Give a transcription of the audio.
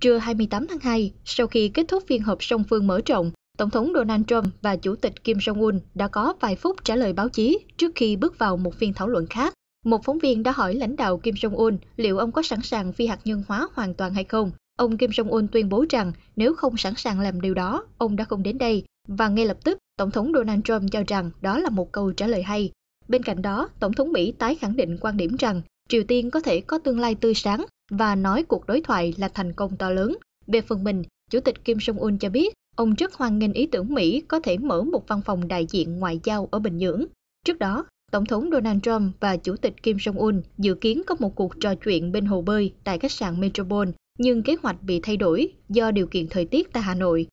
Trưa 28 tháng 2, sau khi kết thúc phiên họp song phương mở rộng, Tổng thống Donald Trump và Chủ tịch Kim Jong-un đã có vài phút trả lời báo chí trước khi bước vào một phiên thảo luận khác. Một phóng viên đã hỏi lãnh đạo Kim Jong-un liệu ông có sẵn sàng phi hạt nhân hóa hoàn toàn hay không. Ông Kim Jong-un tuyên bố rằng nếu không sẵn sàng làm điều đó, ông đã không đến đây. Và ngay lập tức, Tổng thống Donald Trump cho rằng đó là một câu trả lời hay. Bên cạnh đó, Tổng thống Mỹ tái khẳng định quan điểm rằng Triều Tiên có thể có tương lai tươi sáng và nói cuộc đối thoại là thành công to lớn. Về phần mình, Chủ tịch Kim Jong-un cho biết ông rất hoan nghênh ý tưởng Mỹ có thể mở một văn phòng đại diện ngoại giao ở Bình Nhưỡng. Trước đó, Tổng thống Donald Trump và Chủ tịch Kim Jong-un dự kiến có một cuộc trò chuyện bên hồ bơi tại khách sạn Metropole, nhưng kế hoạch bị thay đổi do điều kiện thời tiết tại Hà Nội